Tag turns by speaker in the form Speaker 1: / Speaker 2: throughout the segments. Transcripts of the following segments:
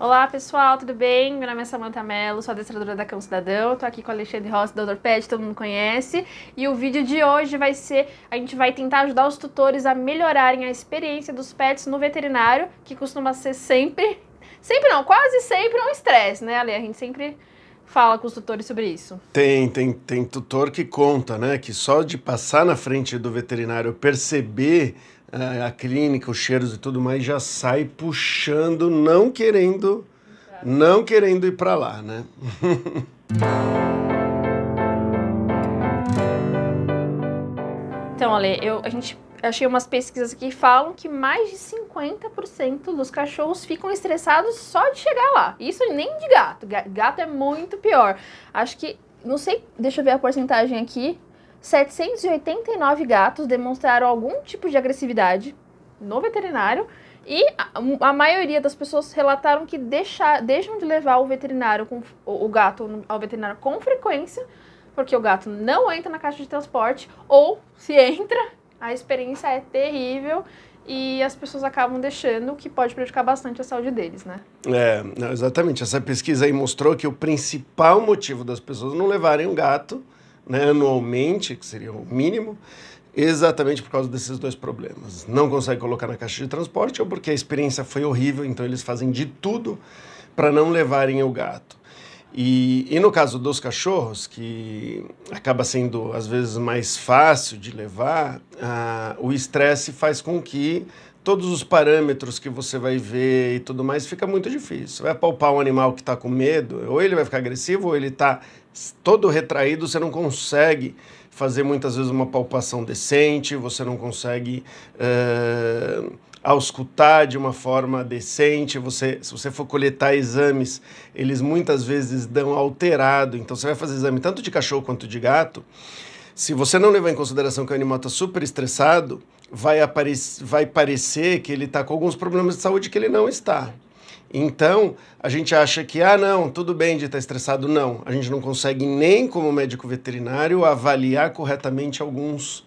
Speaker 1: Olá pessoal, tudo bem? Meu nome é Samanta Mello, sou adestradora da Cão Cidadão, tô aqui com o Alexandre Rossi, doutor Pet, todo mundo conhece. E o vídeo de hoje vai ser, a gente vai tentar ajudar os tutores a melhorarem a experiência dos pets no veterinário, que costuma ser sempre, sempre não, quase sempre um estresse, né Ale? A gente sempre fala com os tutores sobre isso.
Speaker 2: Tem, tem, tem tutor que conta, né, que só de passar na frente do veterinário perceber a clínica, os cheiros e tudo mais, já sai puxando, não querendo, não querendo ir para lá, né?
Speaker 1: então, Ale, eu, a gente achei umas pesquisas que falam que mais de 50% dos cachorros ficam estressados só de chegar lá. Isso nem de gato. Gato é muito pior. Acho que, não sei, deixa eu ver a porcentagem aqui. 789 gatos demonstraram algum tipo de agressividade no veterinário e a, a maioria das pessoas relataram que deixam de levar o veterinário com, o, o gato ao veterinário com frequência porque o gato não entra na caixa de transporte ou se entra a experiência é terrível e as pessoas acabam deixando, o que pode prejudicar bastante a saúde deles, né?
Speaker 2: É, exatamente. Essa pesquisa aí mostrou que o principal motivo das pessoas não levarem um gato né, anualmente, que seria o mínimo, exatamente por causa desses dois problemas. Não consegue colocar na caixa de transporte ou porque a experiência foi horrível, então eles fazem de tudo para não levarem o gato. E, e, no caso dos cachorros, que acaba sendo às vezes mais fácil de levar, ah, o estresse faz com que todos os parâmetros que você vai ver e tudo mais, fica muito difícil. Você vai palpar um animal que está com medo, ou ele vai ficar agressivo, ou ele está todo retraído, você não consegue fazer muitas vezes uma palpação decente, você não consegue uh, auscultar de uma forma decente, você, se você for coletar exames, eles muitas vezes dão alterado, então você vai fazer exame tanto de cachorro quanto de gato, se você não levar em consideração que o animal está super estressado, vai, aparecer, vai parecer que ele está com alguns problemas de saúde que ele não está. Então, a gente acha que, ah, não, tudo bem de estar tá estressado. Não, a gente não consegue nem como médico veterinário avaliar corretamente alguns,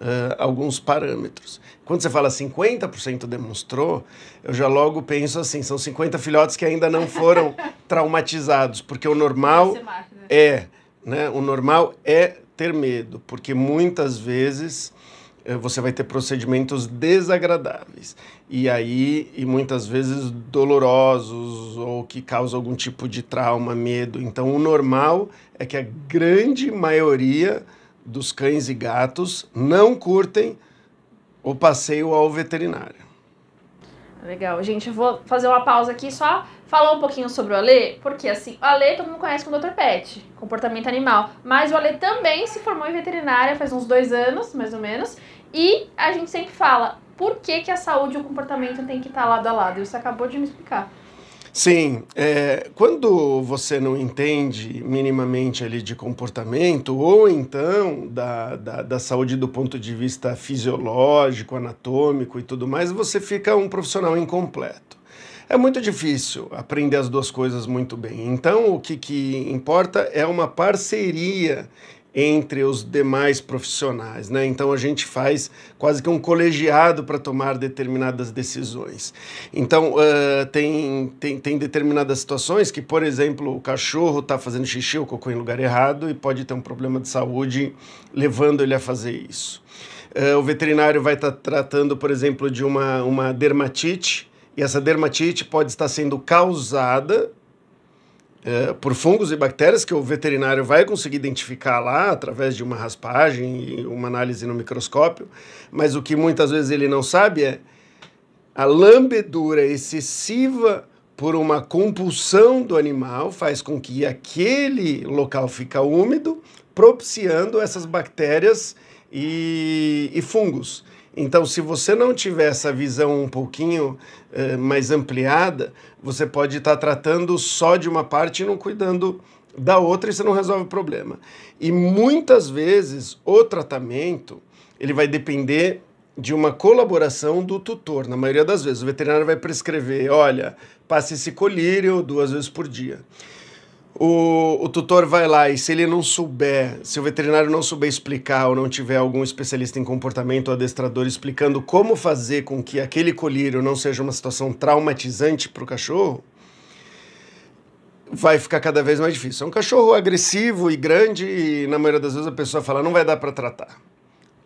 Speaker 2: uh, alguns parâmetros. Quando você fala 50% demonstrou, eu já logo penso assim, são 50 filhotes que ainda não foram traumatizados, porque o normal né? é, né, o normal é ter medo, porque muitas vezes eh, você vai ter procedimentos desagradáveis e aí e muitas vezes dolorosos ou que causam algum tipo de trauma, medo. Então o normal é que a grande maioria dos cães e gatos não curtem o passeio ao veterinário.
Speaker 1: Legal, gente, eu vou fazer uma pausa aqui só Falou um pouquinho sobre o Ale, porque assim, o Ale todo mundo conhece como Dr. Pet, comportamento animal. Mas o Ale também se formou em veterinária faz uns dois anos, mais ou menos. E a gente sempre fala por que, que a saúde e o comportamento tem que estar lado a lado. E você acabou de me explicar.
Speaker 2: Sim, é, quando você não entende minimamente ali de comportamento, ou então da, da, da, saúde do ponto de vista fisiológico, anatômico e tudo mais, você fica um profissional incompleto. É muito difícil aprender as duas coisas muito bem. Então, o que, que importa é uma parceria entre os demais profissionais, né? Então a gente faz quase que um colegiado para tomar determinadas decisões. Então uh, tem, tem, tem determinadas situações que, por exemplo, o cachorro está fazendo xixi ou cocô em lugar errado e pode ter um problema de saúde levando ele a fazer isso. Uh, o veterinário vai estar tá tratando, por exemplo, de uma, uma dermatite e essa dermatite pode estar sendo causada é, por fungos e bactérias que o veterinário vai conseguir identificar lá através de uma raspagem e uma análise no microscópio, mas o que muitas vezes ele não sabe é a lambedura excessiva por uma compulsão do animal faz com que aquele local fica úmido, propiciando essas bactérias e, e fungos. Então, se você não tiver essa visão um pouquinho eh, mais ampliada, você pode estar tá tratando só de uma parte e não cuidando da outra e você não resolve o problema. E muitas vezes o tratamento ele vai depender de uma colaboração do tutor. Na maioria das vezes, o veterinário vai prescrever: olha, passe esse colírio duas vezes por dia o, o tutor vai lá e se ele não souber, se o veterinário não souber explicar ou não tiver algum especialista em comportamento ou adestrador explicando como fazer com que aquele colírio não seja uma situação traumatizante para o cachorro, vai ficar cada vez mais difícil. É um cachorro agressivo e grande e na maioria das vezes a pessoa fala não vai dar para tratar.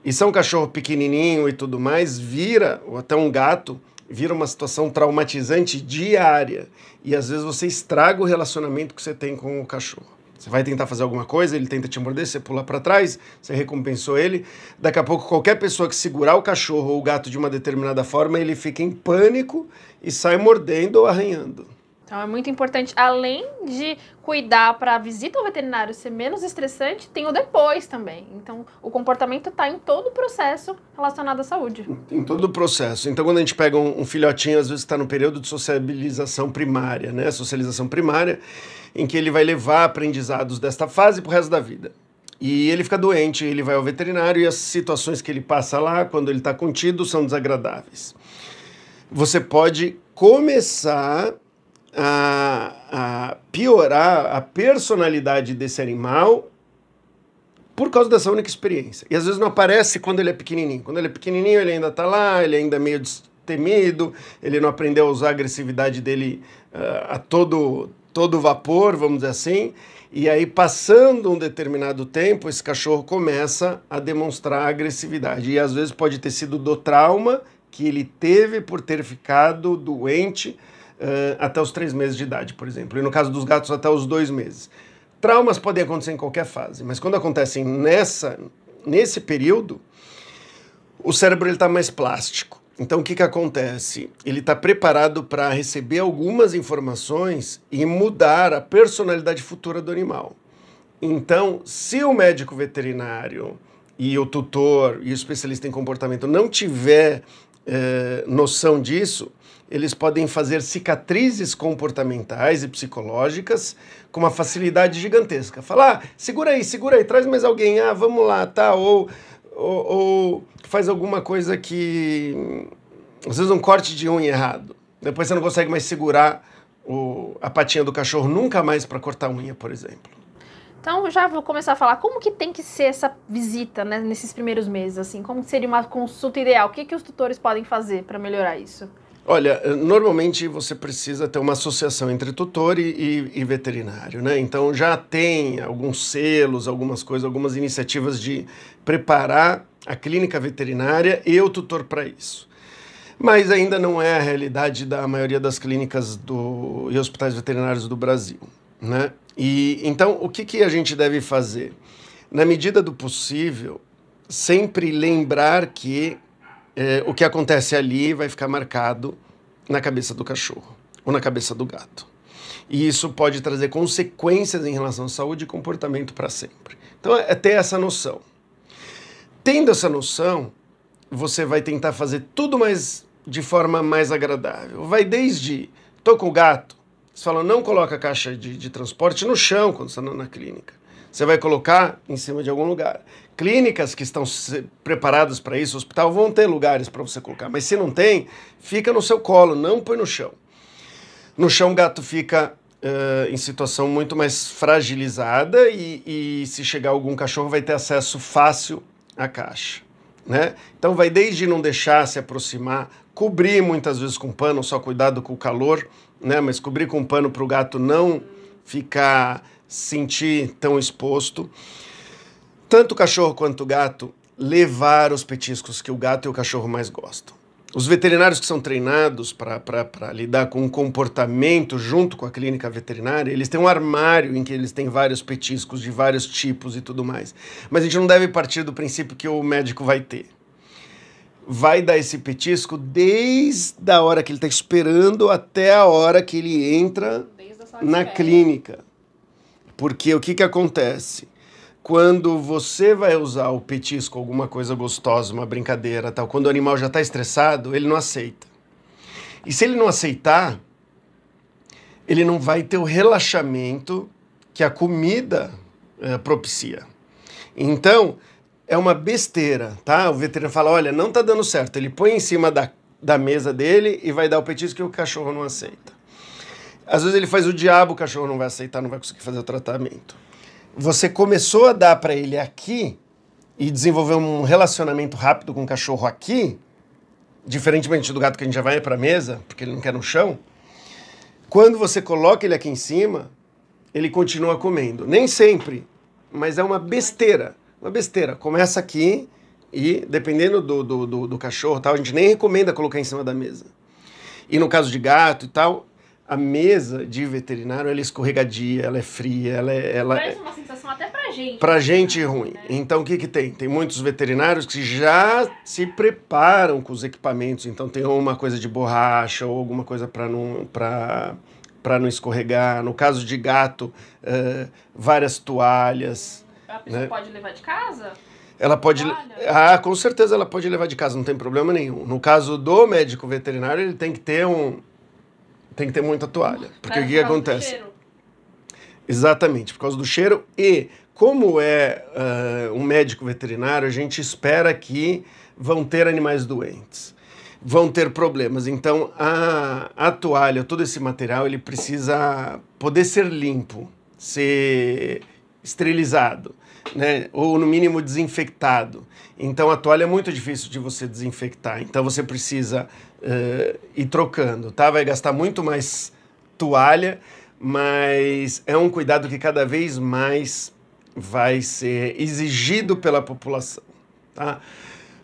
Speaker 2: E se é um cachorro pequenininho e tudo mais, vira, ou até um gato, vira uma situação traumatizante diária. E às vezes você estraga o relacionamento que você tem com o cachorro. Você vai tentar fazer alguma coisa, ele tenta te morder, você pula para trás, você recompensou ele. Daqui a pouco, qualquer pessoa que segurar o cachorro ou o gato de uma determinada forma, ele fica em pânico e sai mordendo ou arranhando.
Speaker 1: Então é muito importante, além de cuidar para a visita ao veterinário ser menos estressante, tem o depois também. Então o comportamento está em todo o processo relacionado à saúde.
Speaker 2: Em todo o processo. Então quando a gente pega um, um filhotinho, às vezes está no período de sociabilização primária, né? Socialização primária, em que ele vai levar aprendizados desta fase para o resto da vida. E ele fica doente, ele vai ao veterinário e as situações que ele passa lá, quando ele está contido, são desagradáveis. Você pode começar a, a piorar a personalidade desse animal por causa dessa única experiência. E às vezes não aparece quando ele é pequenininho. Quando ele é pequenininho, ele ainda está lá, ele ainda é meio temido, ele não aprendeu a usar a agressividade dele uh, a todo, todo vapor, vamos dizer assim. E aí, passando um determinado tempo, esse cachorro começa a demonstrar agressividade. E às vezes pode ter sido do trauma que ele teve por ter ficado doente uh, até os três meses de idade, por exemplo, e no caso dos gatos, até os dois meses. Traumas podem acontecer em qualquer fase, mas quando acontecem nessa, nesse período, o cérebro está mais plástico. Então, o que, que acontece? Ele está preparado para receber algumas informações e mudar a personalidade futura do animal. Então, se o médico veterinário e o tutor e o especialista em comportamento não tiver noção disso, eles podem fazer cicatrizes comportamentais e psicológicas com uma facilidade gigantesca. Falar, ah, segura aí, segura aí, traz mais alguém, ah, vamos lá, tá, ou, ou, ou faz alguma coisa que. Às vezes um corte de unha errado. Depois você não consegue mais segurar o, a patinha do cachorro nunca mais para cortar unha, por exemplo.
Speaker 1: Então já vou começar a falar como que tem que ser essa visita né, nesses primeiros meses, assim, como seria uma consulta ideal? O que, que os tutores podem fazer para melhorar isso?
Speaker 2: Olha, normalmente você precisa ter uma associação entre tutor e, e, e, veterinário, né? Então já tem alguns selos, algumas coisas, algumas iniciativas de preparar a clínica veterinária e o tutor para isso. Mas ainda não é a realidade da maioria das clínicas do, e hospitais veterinários do Brasil, né? E então o que, que a gente deve fazer? Na medida do possível, sempre lembrar que é, o que acontece ali vai ficar marcado na cabeça do cachorro ou na cabeça do gato. E isso pode trazer consequências em relação à saúde e comportamento para sempre. Então, é, é ter essa noção. Tendo essa noção, você vai tentar fazer tudo mais de forma mais agradável. Vai desde tô com o gato, você fala não coloca a caixa de, de transporte no chão quando você está na clínica. Você vai colocar em cima de algum lugar clínicas que estão preparadas para isso, hospital, vão ter lugares para você colocar. Mas se não tem, fica no seu colo, não põe no chão. No chão o gato fica uh, em situação muito mais fragilizada e, e se chegar algum cachorro vai ter acesso fácil à caixa. Né? Então vai desde não deixar se aproximar, cobrir muitas vezes com pano, só cuidado com o calor, né? Mas cobrir com pano para o gato não ficar sentir tão exposto. Tanto o cachorro quanto o gato levar os petiscos que o gato e o cachorro mais gostam. Os veterinários que são treinados para lidar com o comportamento junto com a clínica veterinária, eles têm um armário em que eles têm vários petiscos de vários tipos e tudo mais. Mas a gente não deve partir do princípio que o médico vai ter. Vai dar esse petisco desde a hora que ele está esperando até a hora que ele entra na clínica. Porque o que, que acontece? quando você vai usar o petisco, alguma coisa gostosa, uma brincadeira, tal, quando o animal já está estressado, ele não aceita. E se ele não aceitar, ele não vai ter o relaxamento que a comida é, propicia. Então, é uma besteira, tá? O veterinário fala: olha, não tá dando certo. Ele põe em cima da, da mesa dele e vai dar o petisco que o cachorro não aceita. Às vezes ele faz o diabo, o cachorro não vai aceitar, não vai conseguir fazer o tratamento você começou a dar para ele aqui e desenvolver um relacionamento rápido com o cachorro aqui, diferentemente do gato que a gente já vai para a mesa, porque ele não quer no chão, quando você coloca ele aqui em cima, ele continua comendo. Nem sempre, mas é uma besteira. Uma besteira. Começa aqui e, dependendo do, do, do, do cachorro, tal, a gente nem recomenda colocar em cima da mesa. E no caso de gato e tal, a mesa de veterinário ela é escorregadia, ela é fria, ela é. Ela Parece é uma
Speaker 1: sensação até pra gente. Pra né?
Speaker 2: gente ruim. É. Então o que, que tem? Tem muitos veterinários que já se preparam com os equipamentos, então tem uma coisa de borracha ou alguma coisa para não. Pra para não escorregar, no caso de gato, uh, várias toalhas.
Speaker 1: A pessoa né? pode levar de casa?
Speaker 2: Ela pode. Ah, com certeza ela pode levar de casa, não tem problema nenhum. No caso do médico veterinário, ele tem que ter um, tem que ter muita toalha. Porque o que, que acontece? Exatamente, por causa do cheiro. E, como é uh, um médico veterinário, a gente espera que vão ter animais doentes, vão ter problemas. Então, a, a toalha, todo esse material, ele precisa poder ser limpo, ser esterilizado, né? ou no mínimo desinfectado. Então, a toalha é muito difícil de você desinfectar. Então, você precisa uh, e trocando, tá? Vai gastar muito mais toalha, mas é um cuidado que cada vez mais vai ser exigido pela população, tá?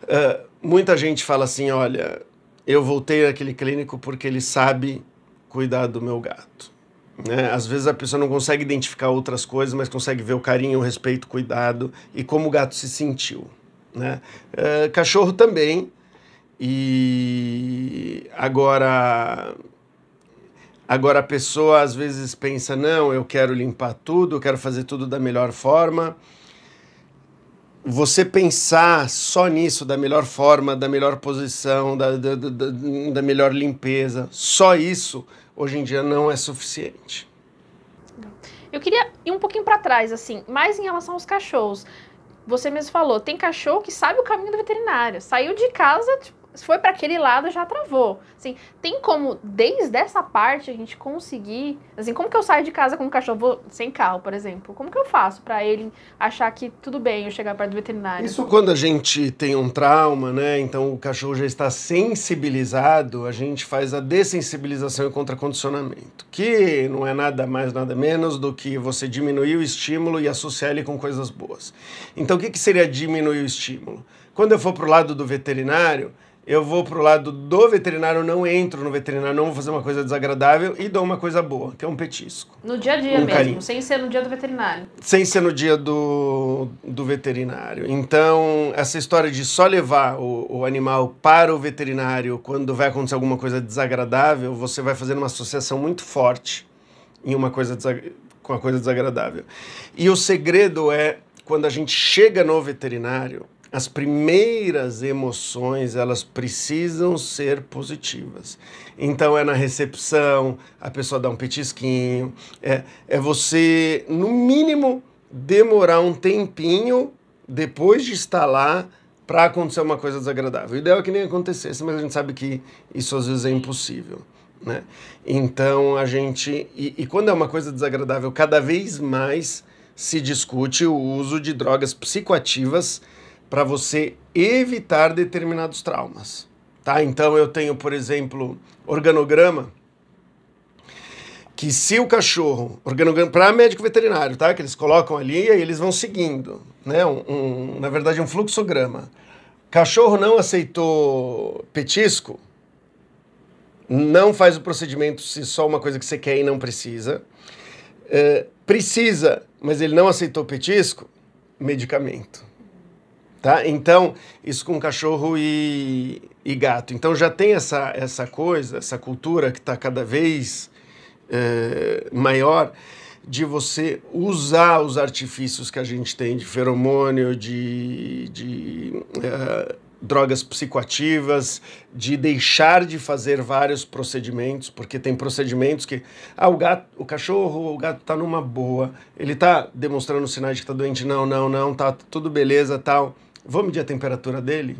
Speaker 2: Uh, muita gente fala assim, olha, eu voltei àquele clínico porque ele sabe cuidar do meu gato. Né? Às vezes a pessoa não consegue identificar outras coisas, mas consegue ver o carinho, o respeito, o cuidado e como o gato se sentiu. Né? Uh, cachorro também, e agora agora a pessoa às vezes pensa: "Não, eu quero limpar tudo, eu quero fazer tudo da melhor forma". Você pensar só nisso, da melhor forma, da melhor posição, da, da, da, da melhor limpeza, só isso hoje em dia não é suficiente.
Speaker 1: Eu queria ir um pouquinho para trás, assim, mais em relação aos cachorros. Você mesmo falou, tem cachorro que sabe o caminho do veterinário. Saiu de casa, tipo, se foi para aquele lado, já travou. Assim, tem como, desde essa parte, a gente conseguir. Assim, como que eu saio de casa com um cachorro sem carro, por exemplo? Como que eu faço para ele achar que tudo bem eu chegar perto do veterinário? Isso
Speaker 2: quando a gente tem um trauma, né? Então o cachorro já está sensibilizado, a gente faz a dessensibilização e contracondicionamento, que não é nada mais, nada menos do que você diminuir o estímulo e associar ele com coisas boas. Então o que, que seria diminuir o estímulo? Quando eu for para o lado do veterinário, eu vou pro lado do veterinário, não entro no veterinário, não vou fazer uma coisa desagradável e dou uma coisa boa, que é um petisco.
Speaker 1: No dia a dia um mesmo, carinho. sem ser no dia do veterinário.
Speaker 2: Sem ser no dia do, do veterinário. Então, essa história de só levar o, o animal para o veterinário quando vai acontecer alguma coisa desagradável, você vai fazendo uma associação muito forte em uma coisa com uma coisa desagradável. E o segredo é quando a gente chega no veterinário, as primeiras emoções, elas precisam ser positivas. Então é na recepção, a pessoa dá um petisquinho, é, é você, no mínimo, demorar um tempinho depois de estar lá para acontecer uma coisa desagradável. O ideal é que nem acontecesse, mas a gente sabe que isso às vezes é impossível. Né? Então a gente. E, e, quando é uma coisa desagradável, cada vez mais se discute o uso de drogas psicoativas para você evitar determinados traumas. Tá? Então eu tenho, por exemplo, organograma que se o cachorro, organograma para médico veterinário, tá? Que eles colocam ali e eles vão seguindo, né? Um, um, na verdade, um fluxograma. Cachorro não aceitou petisco, não faz o procedimento se só uma coisa que você quer e não precisa. É, precisa, mas ele não aceitou petisco, medicamento. Tá? Então, isso com cachorro e, e gato. Então já tem essa, essa coisa, essa cultura que está cada vez é, maior de você usar os artifícios que a gente tem de feromônio, de, de é, drogas psicoativas, de deixar de fazer vários procedimentos, porque tem procedimentos que ah, o gato, o cachorro, o gato tá numa boa, ele tá demonstrando sinais de que está doente, não, não, não, tá tudo beleza, tal. Vou medir a temperatura dele?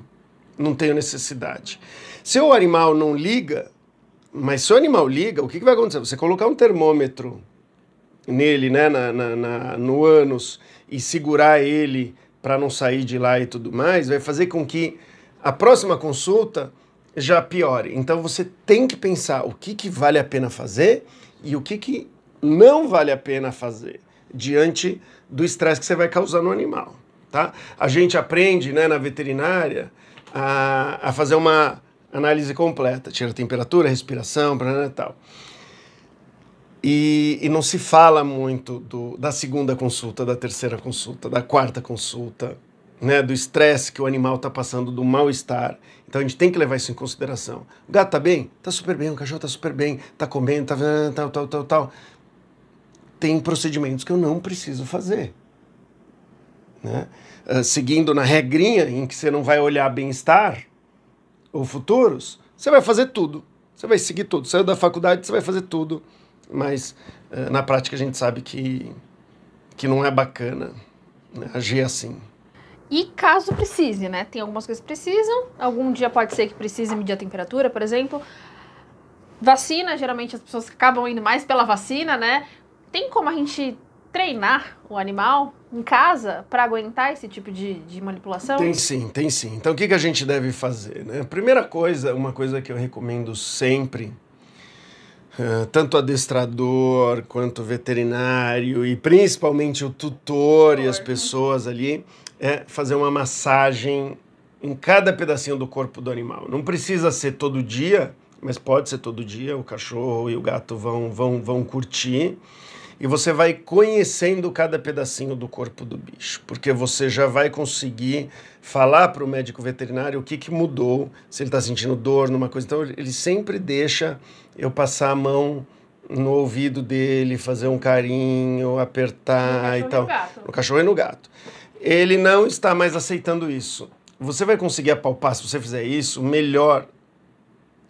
Speaker 2: Não tenho necessidade. Se o animal não liga, mas se o animal liga, o que, que vai acontecer? Você colocar um termômetro nele, né, na, na, na no ânus, e segurar ele para não sair de lá e tudo mais, vai fazer com que a próxima consulta já piore. Então você tem que pensar o que, que vale a pena fazer e o que, que não vale a pena fazer diante do estresse que você vai causar no animal. Tá? A gente aprende né, na veterinária a, a fazer uma análise completa, tira a temperatura, a respiração, e tal. E, e, não se fala muito do, da segunda consulta, da terceira consulta, da quarta consulta, né, do estresse que o animal está passando, do mal-estar. Então a gente tem que levar isso em consideração. O gato está bem? Está super bem. O cachorro está super bem. Está comendo, está tal, tal, tal, tal. Tem procedimentos que eu não preciso fazer né? Uh, seguindo na regrinha em que você não vai olhar bem-estar ou futuros, você vai fazer tudo. Você vai seguir tudo. Saiu da faculdade, você vai fazer tudo. Mas uh, na prática a gente sabe que, que não é bacana né? agir assim.
Speaker 1: E caso precise, né? Tem algumas coisas que precisam. Algum dia pode ser que precise medir a temperatura, por exemplo. Vacina, geralmente as pessoas acabam indo mais pela vacina, né? Tem como a gente treinar o animal em casa para aguentar esse tipo de, de, manipulação? Tem
Speaker 2: sim, tem sim. Então o que, que a gente deve fazer? Né? Primeira coisa, uma coisa que eu recomendo sempre, uh, tanto adestrador quanto veterinário e principalmente o tutor, tutor e as né? pessoas né? ali, é fazer uma massagem em cada pedacinho do corpo do animal. Não precisa ser todo dia, mas pode ser todo dia. O cachorro e o gato vão, vão, vão curtir e você vai conhecendo cada pedacinho do corpo do bicho, porque você já vai conseguir falar para o médico veterinário o que, que mudou, se ele está sentindo dor numa coisa. Então, ele sempre deixa eu passar a mão no ouvido dele, fazer um carinho, apertar e tal. No, cachorro e no gato. Ele não está mais aceitando isso. Você vai conseguir apalpar, se você fizer isso, melhor,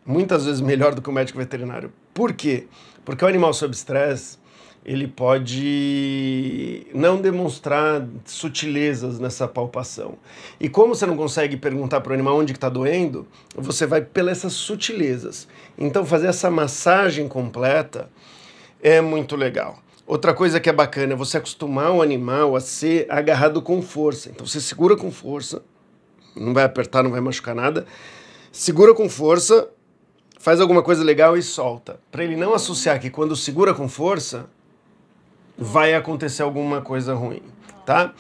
Speaker 2: muitas vezes melhor do que o médico veterinário. Por quê? Porque o animal sob estresse ele pode não demonstrar sutilezas nessa palpação. E como você não consegue perguntar para o animal onde está doendo, você vai pelas sutilezas. Então fazer essa massagem completa é muito legal. Outra coisa que é bacana é você acostumar o animal a ser agarrado com força. Então você segura com força, não vai apertar, não vai machucar nada. Segura com força, faz alguma coisa legal e solta. Para ele não associar que quando segura com força, vai acontecer alguma coisa ruim, tá?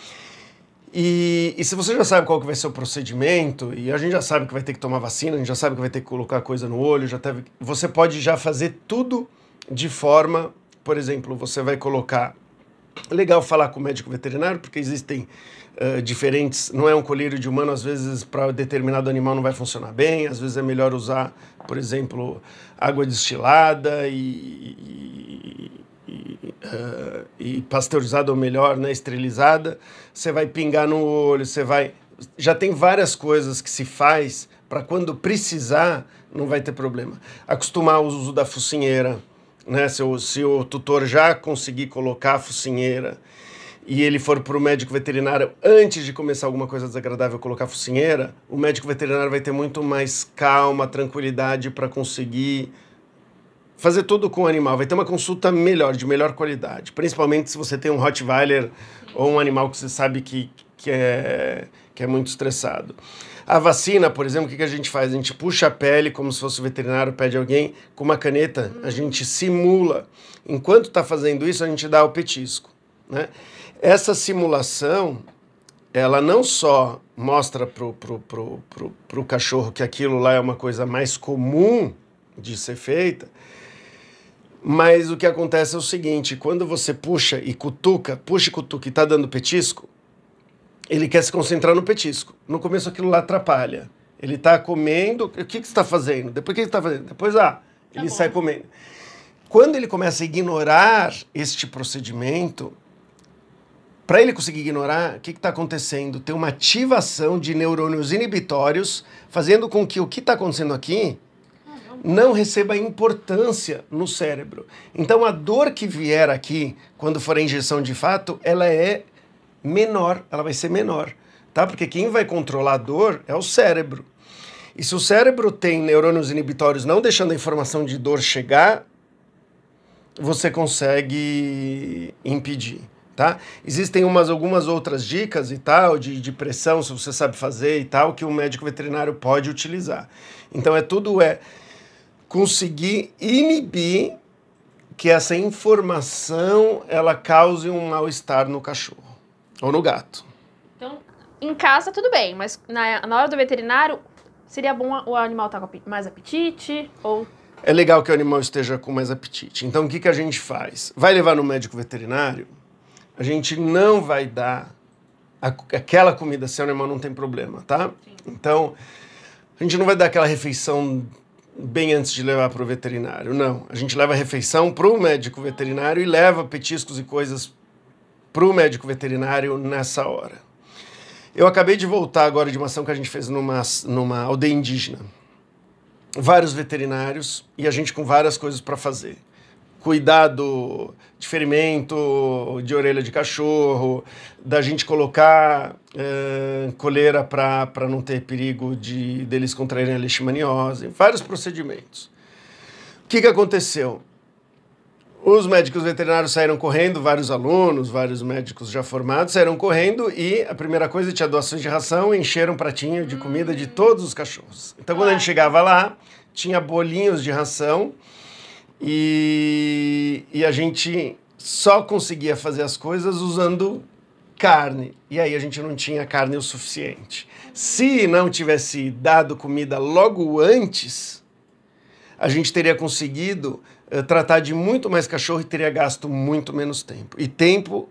Speaker 2: E, e, se você já sabe qual que vai ser o procedimento, e a gente já sabe que vai ter que tomar vacina, a gente já sabe que vai ter que colocar coisa no olho, já teve, você pode já fazer tudo de forma, por exemplo, você vai colocar legal falar com o médico veterinário, porque existem uh, diferentes. Não é um colírio de humano, às vezes para determinado animal não vai funcionar bem, às vezes é melhor usar, por exemplo, água destilada e, e, e, uh, e pasteurizada ou melhor, né, esterilizada, você vai pingar no olho, você vai... Já tem várias coisas que se faz para quando precisar não vai ter problema. Acostumar o uso da focinheira, né? Se o, se o tutor já conseguir colocar a focinheira e ele for para o médico veterinário antes de começar alguma coisa desagradável colocar a focinheira, o médico veterinário vai ter muito mais calma, tranquilidade para conseguir fazer tudo com o animal, vai ter uma consulta melhor, de melhor qualidade. Principalmente se você tem um Rottweiler ou um animal que você sabe que, que, é, que é muito estressado. A vacina, por exemplo, o que, que a gente faz? A gente puxa a pele como se fosse o veterinário, pede alguém, com uma caneta, a gente simula. Enquanto está fazendo isso, a gente dá o petisco. Né? Essa simulação, ela não só mostra para o pro, pro, pro, pro cachorro que aquilo lá é uma coisa mais comum de ser feita, mas o que acontece é o seguinte: quando você puxa e cutuca, puxa e cutuca e tá dando petisco, ele quer se concentrar no petisco. No começo aquilo lá atrapalha. Ele tá comendo, o que, que você está fazendo? Depois o que você está fazendo? Depois, ah, tá ele sai comendo. Quando ele começa a ignorar este procedimento, para ele conseguir ignorar, o que está acontecendo? Tem uma ativação de neurônios inibitórios, fazendo com que o que está acontecendo aqui não receba importância no cérebro. Então a dor que vier aqui, quando for a injeção de fato, ela é menor, ela vai ser menor, tá? Porque quem vai controlar a dor é o cérebro. E se o cérebro tem neurônios inibitórios não deixando a informação de dor chegar, você consegue impedir. Tá? Existem umas algumas outras dicas e tal, de, de pressão, se você sabe fazer e tal, que o médico veterinário pode utilizar. Então é tudo é conseguir inibir que essa informação ela cause um mal-estar no cachorro ou no gato.
Speaker 1: Então, em casa tudo bem, mas na, na hora do veterinário seria bom o animal estar tá com mais apetite ou
Speaker 2: é legal que o animal esteja com mais apetite. Então, o que, que a gente faz? Vai levar no médico veterinário? A gente não vai dar a, aquela comida se o animal não tem problema, tá? Sim. Então, a gente não vai dar aquela refeição bem antes de levar para o veterinário, não. A gente leva a refeição para o médico veterinário e leva petiscos e coisas para o médico veterinário nessa hora. Eu acabei de voltar agora de uma ação que a gente fez numa, numa aldeia indígena. Vários veterinários e a gente com várias coisas para fazer cuidado de ferimento, de orelha de cachorro, da gente colocar uh, coleira para não ter perigo de deles contraírem a leishmaniose, vários procedimentos. O que, que aconteceu? Os médicos veterinários saíram correndo, vários alunos, vários médicos já formados saíram correndo e a primeira coisa tinha doações de ração, encheram um pratinho de comida de todos os cachorros. Então quando a gente hum. chegava lá, tinha bolinhos de ração e, e a gente só conseguia fazer as coisas usando carne. E aí a gente não tinha carne o suficiente. Se não tivesse dado comida logo antes, a gente teria conseguido uh, tratar de muito mais cachorro e teria gasto muito menos tempo. E tempo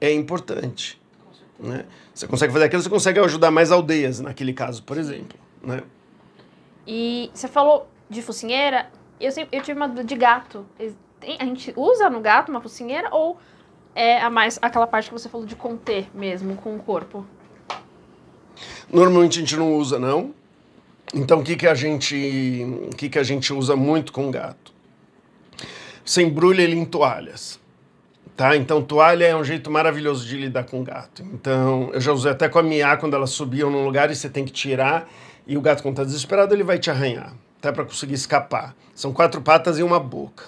Speaker 2: é importante. Né? Você consegue fazer aquilo, você consegue ajudar mais aldeias, naquele caso, por exemplo. Né?
Speaker 1: E você falou de focinheira, eu, sempre, eu tive uma de gato. A gente usa no gato uma focinheira ou é a mais aquela parte que você falou de conter mesmo com o corpo?
Speaker 2: Normalmente a gente não usa, não. Então o que, que a gente o que, que a gente usa muito com gato? Você embrulha ele em toalhas. Tá? Então toalha é um jeito maravilhoso de lidar com gato. Então eu já usei até com a Mia quando ela subia num lugar e você tem que tirar e o gato quando está desesperado ele vai te arranhar até para conseguir escapar. São quatro patas e uma boca.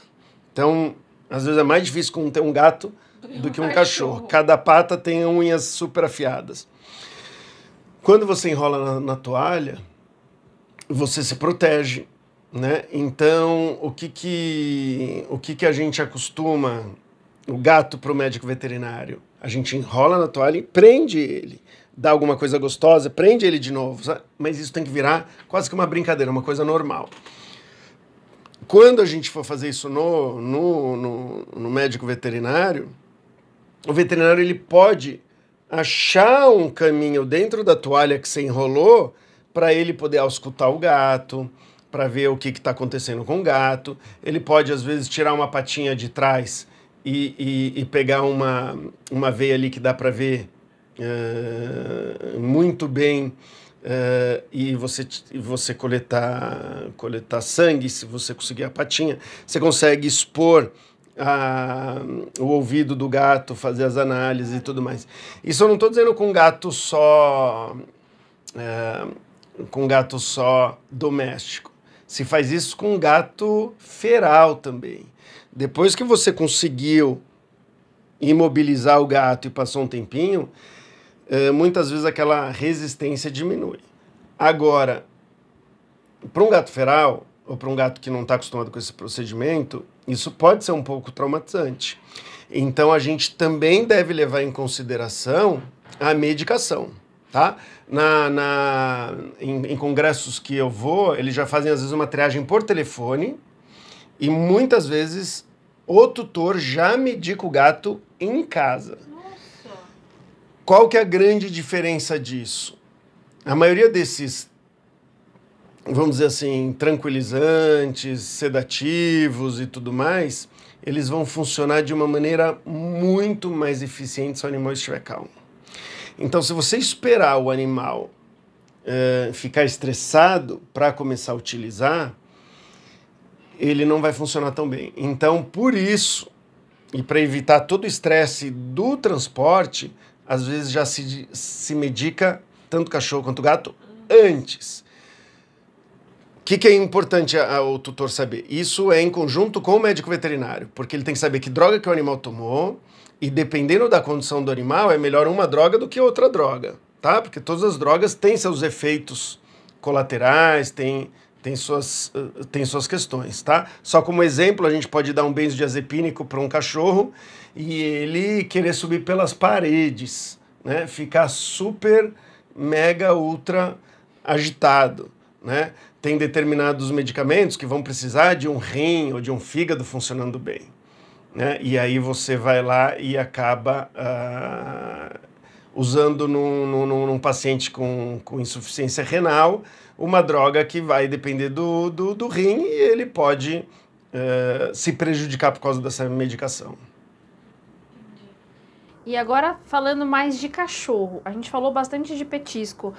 Speaker 2: Então, às vezes é mais difícil conter um gato do que um cachorro. Cada pata tem unhas super afiadas. Quando você enrola na, na toalha, você se protege, né? Então, o que que, o que que a gente acostuma o gato para o médico veterinário? A gente enrola na toalha e prende ele dá alguma coisa gostosa, prende ele de novo. Sabe? Mas isso tem que virar quase que uma brincadeira, uma coisa normal. Quando a gente for fazer isso no, no, no, no médico veterinário, o veterinário ele pode achar um caminho dentro da toalha que você enrolou para ele poder auscultar o gato, para ver o que está acontecendo com o gato. Ele pode, às vezes, tirar uma patinha de trás e, e, e pegar uma, uma veia ali que dá para ver eh, muito bem eh, e você, você coletar, coletar sangue, se você conseguir a patinha, você consegue expor a, o ouvido do gato, fazer as análises e tudo mais. Isso eu não estou dizendo com gato só. Eh, com gato só doméstico. Se faz isso com gato feral também. Depois que você conseguiu imobilizar o gato e passou um tempinho, é, muitas vezes aquela resistência diminui. Agora, para um gato feral, ou para um gato que não está acostumado com esse procedimento, isso pode ser um pouco traumatizante. Então a gente também deve levar em consideração a medicação. Tá? Na, na em, em, congressos que eu vou, eles já fazem às vezes uma triagem por telefone e muitas vezes o tutor já medica o gato em casa. Qual que é a grande diferença disso? A maioria desses, vamos dizer assim, tranquilizantes, sedativos e tudo mais, eles vão funcionar de uma maneira muito mais eficiente se o animal estiver calmo. Então, se você esperar o animal uh, ficar estressado para começar a utilizar, ele não vai funcionar tão bem. Então, por isso, e para evitar todo o estresse do transporte, às vezes já se, se medica, tanto cachorro quanto gato, antes. O que, que, é importante o tutor saber? Isso é em conjunto com o médico veterinário, porque ele tem que saber que droga que o animal tomou e dependendo da condição do animal, é melhor uma droga do que outra droga, tá? Porque todas as drogas têm seus efeitos colaterais, têm, têm, suas, uh, têm suas questões, tá? Só como exemplo, a gente pode dar um benzodiazepínico para um cachorro e ele querer subir pelas paredes, né? Ficar super, mega, ultra agitado, né? Tem determinados medicamentos que vão precisar de um rim ou de um fígado funcionando bem, né? E aí você vai lá e acaba ah, usando num, num, num, paciente com, com insuficiência renal uma droga que vai depender do, do, do rim e ele pode Uh, se prejudicar por causa dessa medicação.
Speaker 1: E agora falando mais de cachorro, a gente falou bastante de petisco.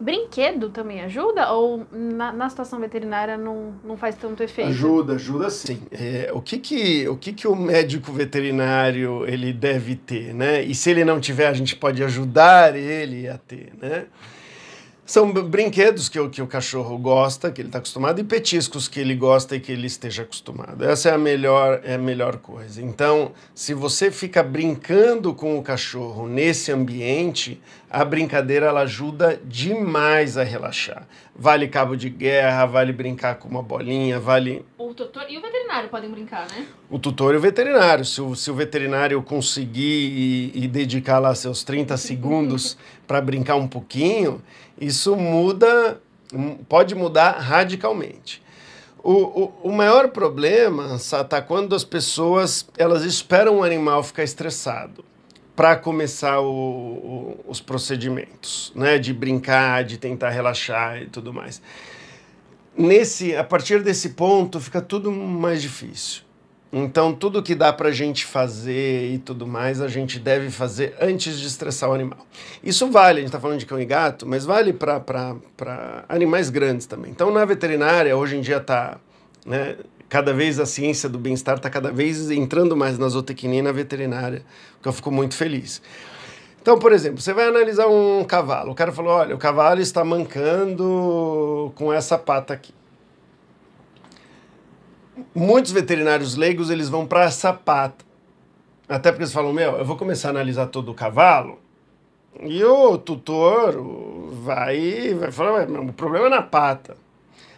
Speaker 1: Brinquedo também ajuda? Ou na, na situação veterinária não, não faz tanto efeito? Ajuda,
Speaker 2: ajuda sim. É, o que que, o que que o médico veterinário ele deve ter, né? E se ele não tiver, a gente pode ajudar ele a ter, né? São brinquedos que o, que o cachorro gosta, que ele está acostumado, e petiscos que ele gosta e que ele esteja acostumado. Essa é a melhor, é a melhor coisa. Então, se você fica brincando com o cachorro nesse ambiente, a brincadeira ela ajuda demais a relaxar. Vale cabo de guerra, vale brincar com uma bolinha, vale.
Speaker 1: O tutor e o veterinário podem brincar, né?
Speaker 2: O tutor e o veterinário. Se o, se o veterinário conseguir e, e dedicar lá seus 30 segundos para brincar um pouquinho isso muda, pode mudar radicalmente. O, o, o maior problema está é quando as pessoas elas esperam o animal ficar estressado para começar o, o, os procedimentos, né? De brincar, de tentar relaxar e tudo mais. Nesse, a partir desse ponto, fica tudo mais difícil. Então, tudo que dá para a gente fazer e tudo mais, a gente deve fazer antes de estressar o animal. Isso vale, a gente está falando de cão e gato, mas vale para animais grandes também. Então, na veterinária, hoje em dia está. Né, cada vez a ciência do bem-estar está cada vez entrando mais na zootecnia e na veterinária, o que eu fico muito feliz. Então, por exemplo, você vai analisar um cavalo. O cara falou: olha, o cavalo está mancando com essa pata aqui muitos veterinários leigos eles vão para essa pata. Até porque eles falam, meu, eu vou começar a analisar todo o cavalo e o tutor vai, vai falar, o problema é na pata.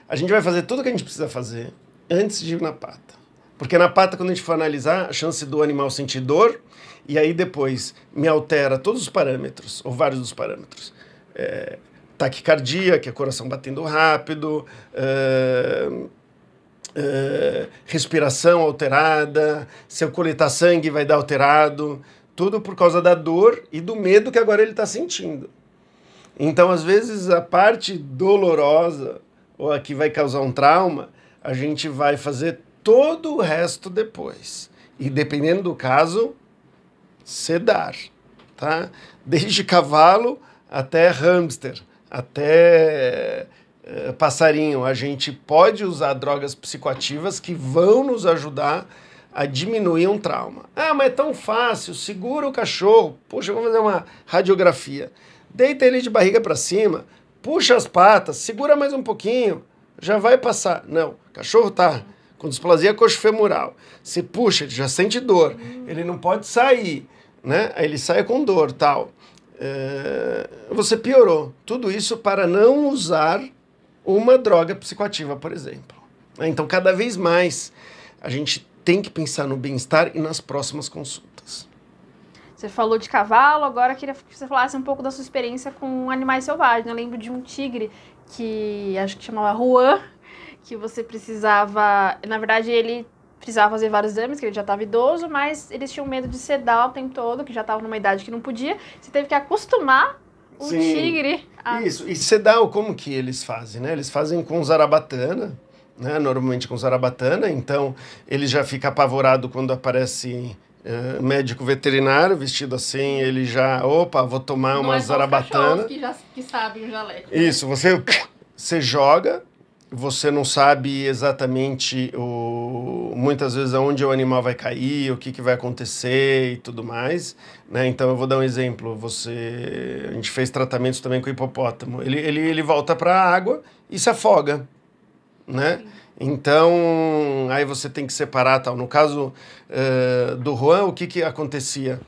Speaker 2: A gente vai fazer tudo o que a gente precisa fazer antes de ir na pata. Porque na pata, quando a gente for analisar, a chance do animal sentir dor, e aí depois me altera todos os parâmetros, ou vários dos parâmetros. É, taquicardia, que é coração batendo rápido, é, eh, respiração alterada, se eu coletar sangue vai dar alterado, tudo por causa da dor e do medo que agora ele está sentindo. Então, às vezes, a parte dolorosa, ou a que vai causar um trauma, a gente vai fazer todo o resto depois. E dependendo do caso, sedar, tá? Desde cavalo até hamster, até eh, passarinho, a gente pode usar drogas psicoativas que vão nos ajudar a diminuir um trauma. Ah, mas é tão fácil, segura o cachorro, puxa, vamos fazer uma radiografia. Deita ele de barriga para cima, puxa as patas, segura mais um pouquinho, já vai passar. Não, o cachorro tá com displasia coxofemoral. Se puxa, ele já sente dor, ele não pode sair, né? Aí ele sai com dor, tal. Eh, você piorou. Tudo isso para não usar uma droga psicoativa, por exemplo. Então, cada vez mais a gente tem que pensar no bem-estar e nas próximas consultas.
Speaker 1: Você falou de cavalo, agora eu queria que você falasse um pouco da sua experiência com animais selvagens. Eu lembro de um tigre que acho que chamava Juan, que você precisava. Na verdade, ele precisava fazer vários exames, que ele já estava idoso, mas eles tinham medo de sedar o tempo todo, que já estava numa idade que não podia. Você teve que acostumar o Sim. tigre. Ah. Isso,
Speaker 2: e sedal, como que eles fazem, né? Eles fazem com zarabatana, né? Normalmente com zarabatana, então ele já fica apavorado quando aparece Uh, médico veterinário vestido assim, ele já, opa, vou tomar Não uma é zarabatana.
Speaker 1: Que já que sabem o jaleco. Né? Isso,
Speaker 2: você você joga você não sabe exatamente o, muitas vezes aonde o animal vai cair, o que, que vai acontecer e tudo mais. Né? Então eu vou dar um exemplo. Você, a gente fez tratamentos também com hipopótamo. Ele, ele, ele volta para a água e se afoga, né? Então aí você tem que separar tal. No caso uh, do Juan, o que, que acontecia?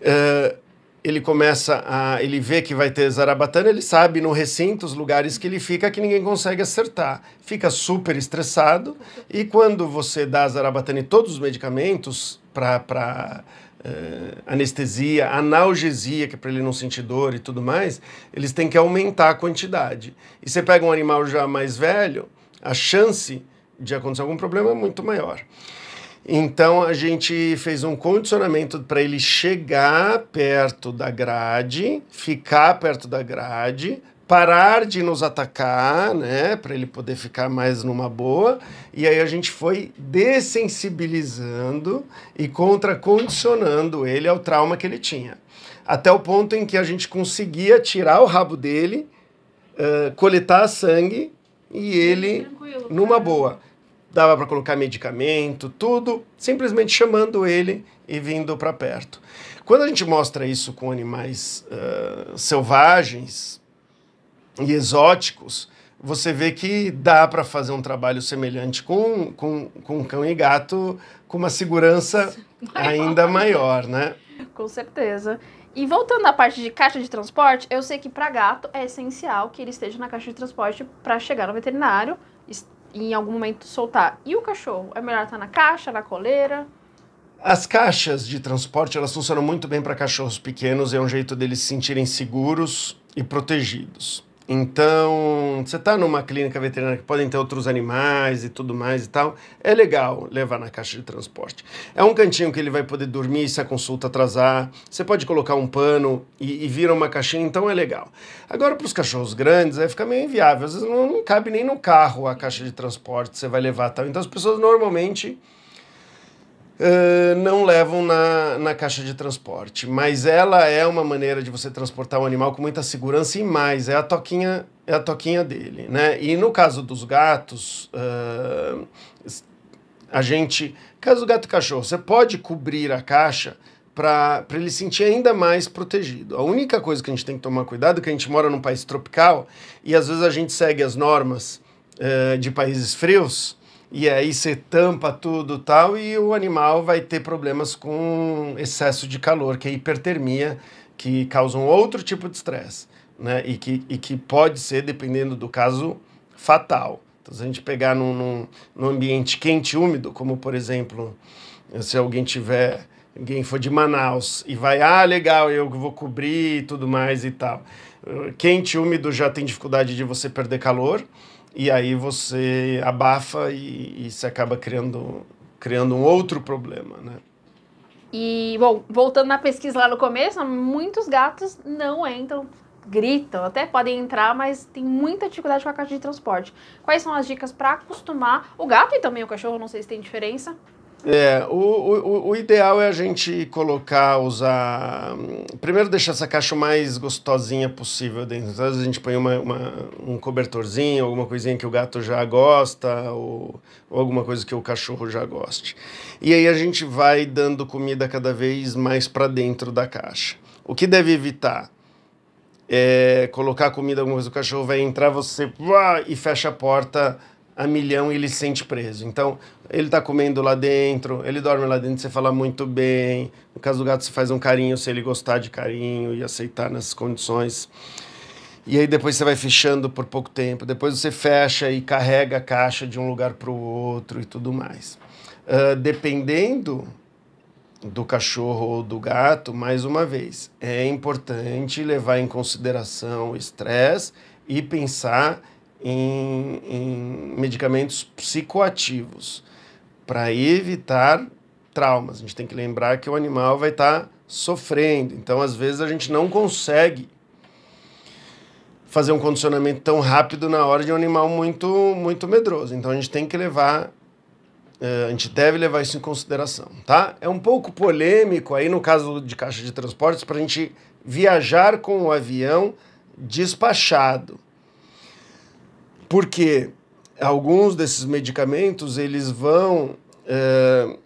Speaker 2: Uh, ele começa a. Ele vê que vai ter zarabatana, ele sabe no recinto os lugares que ele fica que ninguém consegue acertar. Fica super estressado e quando você dá zarabatana e todos os medicamentos para. Uh, eh, anestesia, analgesia, que é para ele não sentir dor e tudo mais, eles têm que aumentar a quantidade. E você pega um animal já mais velho, a chance de acontecer algum problema é muito maior. Então a gente fez um condicionamento para ele chegar perto da grade, ficar perto da grade, parar de nos atacar, né, para ele poder ficar mais numa boa. E aí a gente foi dessensibilizando e contracondicionando ele ao trauma que ele tinha, até o ponto em que a gente conseguia tirar o rabo dele, uh, coletar sangue e ele numa boa dava para colocar medicamento, tudo, simplesmente chamando ele e vindo para perto. Quando a gente mostra isso com animais uh, selvagens e exóticos, você vê que dá para fazer um trabalho semelhante com, com, com cão e gato com uma segurança
Speaker 1: maior. ainda maior, né? Com certeza. E voltando à parte de caixa de transporte, eu sei que para gato é essencial que ele esteja na caixa de transporte para chegar no veterinário em algum momento soltar. E o cachorro? É melhor estar tá na caixa, na coleira?
Speaker 2: As caixas de transporte elas funcionam muito bem para cachorros pequenos, é um jeito deles se sentirem seguros e protegidos. Então, você está numa clínica veterinária que podem ter outros animais e tudo mais e tal, é legal levar na caixa de transporte. É um cantinho que ele vai poder dormir se a consulta atrasar, você pode colocar um pano e, e vira uma caixinha, então é legal. Agora, para os cachorros grandes, aí fica meio inviável, às vezes não, não cabe nem no carro a caixa de transporte que você vai levar tal. Então, as pessoas normalmente Uh, não levam na, na caixa de transporte. Mas ela é uma maneira de você transportar um animal com muita segurança e mais, é a toquinha, é a toquinha dele, né? E no caso dos gatos, uh, a gente, caso do gato e cachorro, você pode cobrir a caixa para ele sentir ainda mais protegido. A única coisa que a gente tem que tomar cuidado é que a gente mora num país tropical e às vezes a gente segue as normas uh, de países frios e aí você tampa tudo tal, e o animal vai ter problemas com excesso de calor, que é hipertermia, que causa um outro tipo de estresse, né? E que, e que pode ser, dependendo do caso, fatal. Então, se a gente pegar num, num, num ambiente quente e úmido, como por exemplo, se alguém tiver. Alguém for de Manaus e vai, ah, legal, eu vou cobrir e tudo mais e tal. Quente, úmido já tem dificuldade de você perder calor e aí você abafa e, e se acaba criando, criando um outro problema, né?
Speaker 1: E, bom, voltando na pesquisa lá no começo, muitos gatos não entram, gritam, até podem entrar, mas tem muita dificuldade com a caixa de transporte. Quais são as dicas para acostumar o gato e também o cachorro? Não sei se tem diferença.
Speaker 2: É, o, o, o ideal é a gente colocar, usar. Primeiro, deixar essa caixa o mais gostosinha possível dentro. Às vezes a gente põe uma, uma um cobertorzinho, alguma coisinha que o gato já gosta, ou, ou, alguma coisa que o cachorro já goste. E aí a gente vai dando comida cada vez mais para dentro da caixa. O que deve evitar? É colocar comida, alguma coisa, o cachorro vai entrar, você uá, e fecha a porta a milhão e ele se sente preso. Então, ele tá comendo lá dentro, ele dorme lá dentro, você fala muito bem. No caso do gato, você faz um carinho se ele gostar de carinho e aceitar nessas condições. E aí depois você vai fechando por pouco tempo, depois você fecha e carrega a caixa de um lugar para o outro e tudo mais. Uh, dependendo do cachorro ou do gato, mais uma vez, é importante levar em consideração o estresse e pensar em, em medicamentos psicoativos para evitar traumas. A gente tem que lembrar que o animal vai estar tá sofrendo, então às vezes a gente não consegue fazer um condicionamento tão rápido na hora de um animal muito muito medroso. Então a gente tem que levar eh, a gente deve levar isso em consideração, tá? É um pouco polêmico aí no caso de caixa de transportes para a gente viajar com o avião despachado. Porque alguns desses medicamentos, eles vão... É,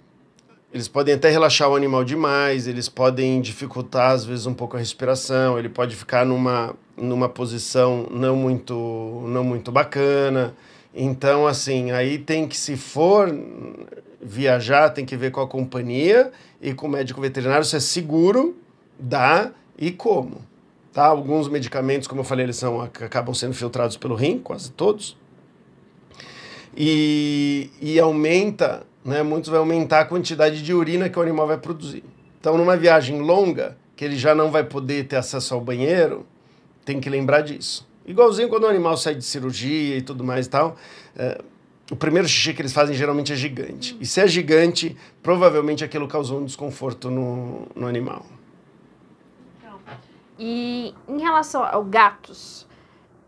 Speaker 2: eles podem até relaxar o animal demais, eles podem dificultar, às vezes, um pouco a respiração, ele pode ficar numa, numa posição não muito, não muito bacana. Então, assim, aí tem que, se for viajar, tem que ver com a companhia e com o médico veterinário se é seguro, dá e como. Tá? Alguns medicamentos, como eu falei, eles são, acabam sendo filtrados pelo rim, quase todos. E, e aumenta, né, muitos vai aumentar a quantidade de urina que o animal vai produzir. Então, numa viagem longa, que ele já não vai poder ter acesso ao banheiro, tem que lembrar disso. Igualzinho quando o animal sai de cirurgia e tudo mais e tal, é, o primeiro xixi que eles fazem geralmente é gigante. E se é gigante, provavelmente aquilo causou um desconforto no, no animal.
Speaker 1: E em relação ao gatos,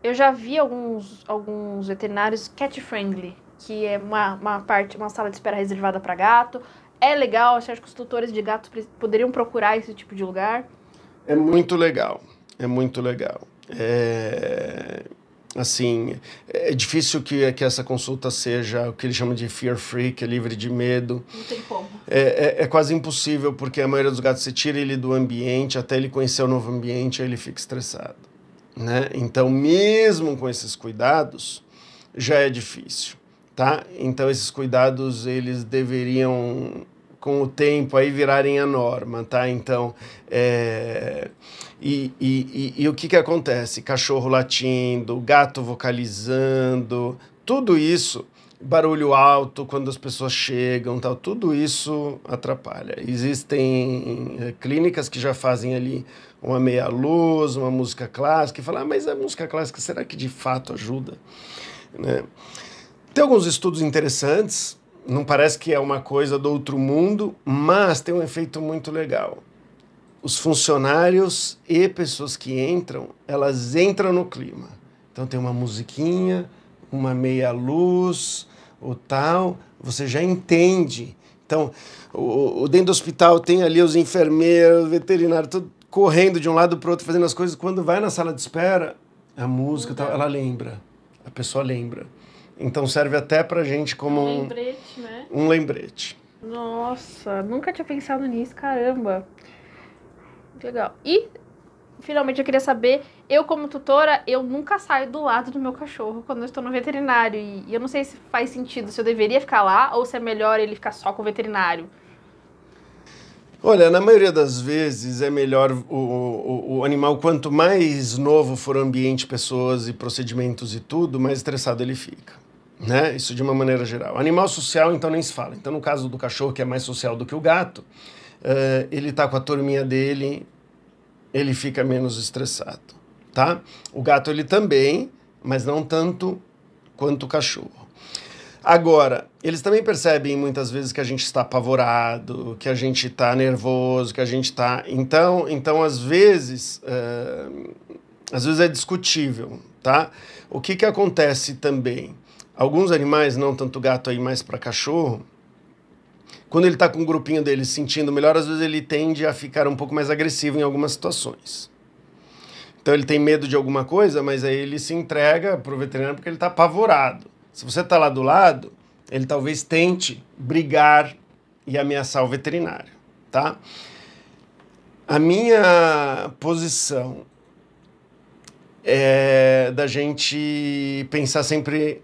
Speaker 1: eu já vi alguns, alguns veterinários cat friendly, que é uma, uma parte, uma sala de espera reservada para gato. É legal, acho que os tutores de gatos poderiam procurar esse tipo de lugar.
Speaker 2: É muito legal, é muito legal. É assim, é difícil que, que essa consulta seja o que ele chama de fear free, que é livre de medo. Não tem como. É, é, é, quase impossível, porque a maioria dos gatos, você tira ele do ambiente, até ele conhecer o novo ambiente, aí ele fica estressado. Né? Então, mesmo com esses cuidados, já é difícil, tá? Então, esses cuidados, eles deveriam, com o tempo, aí virarem a norma, tá? Então, é... E, e, e, e o que, que acontece? Cachorro latindo, gato vocalizando, tudo isso, barulho alto quando as pessoas chegam, tal, tudo isso atrapalha. Existem eh, clínicas que já fazem ali uma meia luz, uma música clássica, e falam, ah, mas a música clássica será que de fato ajuda? Né? Tem alguns estudos interessantes, não parece que é uma coisa do outro mundo, mas tem um efeito muito legal os funcionários e pessoas que entram, elas entram no clima. Então tem uma musiquinha, uma meia luz, ou tal, você já entende. Então, o, o dentro do hospital tem ali os enfermeiros, veterinário, tudo correndo de um lado para o outro, fazendo as coisas. Quando vai na sala de espera, a música, tal, ela lembra. A pessoa lembra. Então serve até para gente como um,
Speaker 1: um né?
Speaker 2: Um lembrete.
Speaker 1: Nossa, nunca tinha pensado nisso, caramba. Legal. E, finalmente, eu queria saber, eu como tutora, eu nunca saio do lado do meu cachorro quando eu estou no veterinário. E eu não sei se faz sentido, se eu deveria ficar lá ou se é melhor ele ficar só com o veterinário.
Speaker 2: Olha, na maioria das vezes é melhor o, o, o, animal, quanto mais novo for o ambiente, pessoas e procedimentos e tudo, mais estressado ele fica. Né? Isso de uma maneira geral. Animal social, então, nem se fala. Então, no caso do cachorro, que é mais social do que o gato, uh, ele está com a turminha dele, ele fica menos estressado, tá? O gato ele também, mas não tanto quanto o cachorro. Agora, eles também percebem muitas vezes que a gente está apavorado, que a gente está nervoso, que a gente está. Então, então às vezes, uh, às vezes é discutível, tá? O que que acontece também? Alguns animais, não tanto gato aí, mais para cachorro, quando ele está com o grupinho dele se sentindo melhor, às vezes ele tende a ficar um pouco mais agressivo em algumas situações. Então ele tem medo de alguma coisa, mas aí ele se entrega para o veterinário porque ele está apavorado. Se você está lá do lado, ele talvez tente brigar e ameaçar o veterinário, tá? A minha posição é da gente pensar sempre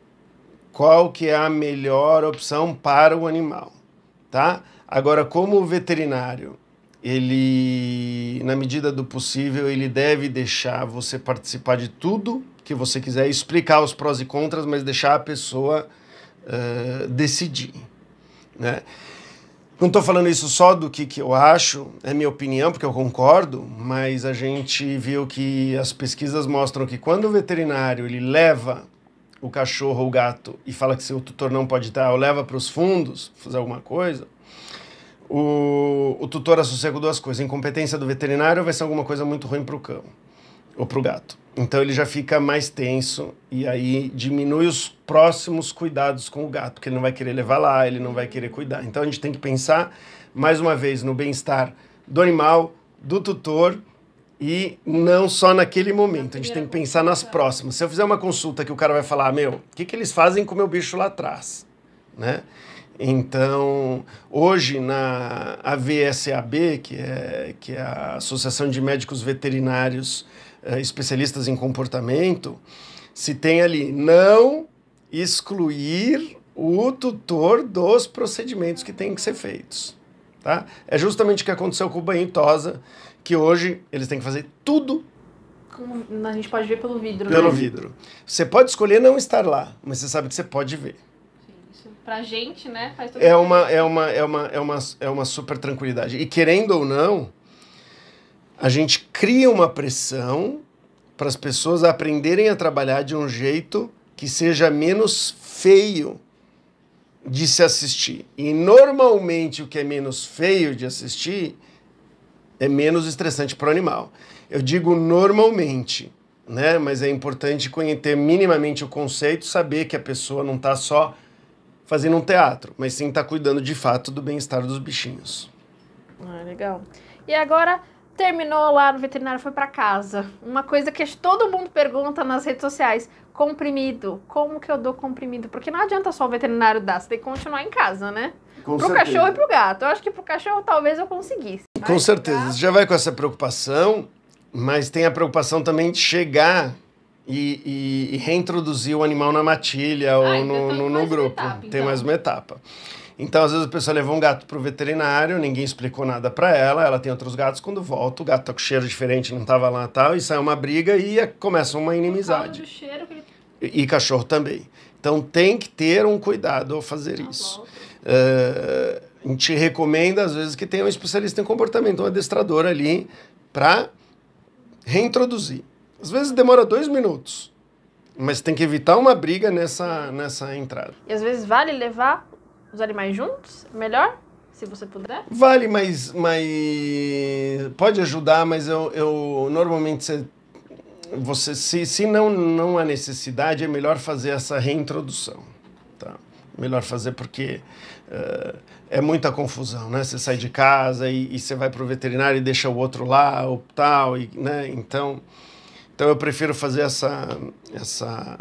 Speaker 2: qual que é a melhor opção para o animal tá? Agora, como o veterinário, ele, na medida do possível, ele deve deixar você participar de tudo que você quiser, explicar os prós e contras, mas deixar a pessoa uh, decidir, né? Não estou falando isso só do que, que eu acho, é minha opinião, porque eu concordo, mas a gente viu que as pesquisas mostram que quando o veterinário ele leva o cachorro ou o gato e fala que seu tutor não pode estar, ou leva para os fundos fazer alguma coisa, o, o tutor associa com duas coisas: incompetência do veterinário vai ser alguma coisa muito ruim para o cão ou para o gato. Então ele já fica mais tenso e aí diminui os próximos cuidados com o gato, porque ele não vai querer levar lá, ele não vai querer cuidar. Então a gente tem que pensar, mais uma vez, no bem-estar do animal, do tutor e não só naquele momento, a gente tem que pensar nas é. próximas. Se eu fizer uma consulta que o cara vai falar, meu, o que, que eles fazem com o meu bicho lá atrás? Né? Então, hoje na AVSAB, que é, que é a Associação de Médicos Veterinários eh, Especialistas em Comportamento, se tem ali não excluir o tutor dos procedimentos que têm que ser feitos. Tá? É justamente o que aconteceu com o banho tosa, que hoje eles têm que fazer
Speaker 1: tudo. Como a gente pode ver pelo vidro. Né? Pelo né?
Speaker 2: vidro. Você pode escolher não estar lá, mas você sabe que você pode ver. Sim,
Speaker 1: isso pra gente, né? Faz tudo é, uma,
Speaker 2: é, uma, é, uma, é, uma, é uma super tranquilidade. E querendo ou não, a gente cria uma pressão para as pessoas aprenderem a trabalhar de um jeito que seja menos feio de se assistir. E normalmente o que é menos feio de assistir é menos estressante para o animal. Eu digo normalmente, né? Mas é importante conhecer minimamente o conceito, saber que a pessoa não está só fazendo um teatro, mas sim está cuidando de fato do bem-estar dos bichinhos.
Speaker 1: Ah, legal. E agora terminou lá no veterinário, foi para casa. Uma coisa que todo mundo pergunta nas redes sociais: comprimido. Como que eu dou comprimido? Porque não adianta só o veterinário dar, você tem que continuar em casa, né? Com pro certeza. cachorro e pro gato. Eu acho que pro cachorro talvez eu conseguisse. Com mas
Speaker 2: certeza. Gato... Você já vai com essa preocupação, mas tem a preocupação também de chegar e, e, e reintroduzir o animal na matilha ah, ou então no, no, no grupo. Etapa, então. Tem mais então. uma etapa. Então, às vezes, a pessoa levou um gato pro veterinário, ninguém explicou nada para ela, ela tem outros gatos, quando volta, o gato tá com cheiro diferente, não tava lá tal, e sai uma briga e é, começa uma inimizade. Cheiro, ele... e, e cachorro também. Então tem que ter um cuidado ao fazer tá isso. Volta. Eh, a gente recomenda, às vezes, que tenha um especialista em comportamento, um adestrador ali, para reintroduzir. Às vezes demora dois minutos, mas tem que evitar uma briga nessa, nessa entrada.
Speaker 1: E às vezes vale levar os animais juntos? Melhor? Se você puder?
Speaker 2: Vale, mas, mas pode ajudar, mas eu, eu normalmente você, você se, se não, não há necessidade, é melhor fazer essa reintrodução melhor fazer porque uh, é muita confusão, né? Você sai de casa e, e você vai para o veterinário e deixa o outro lá ou tal, e, né? Então, então eu prefiro fazer essa, essa,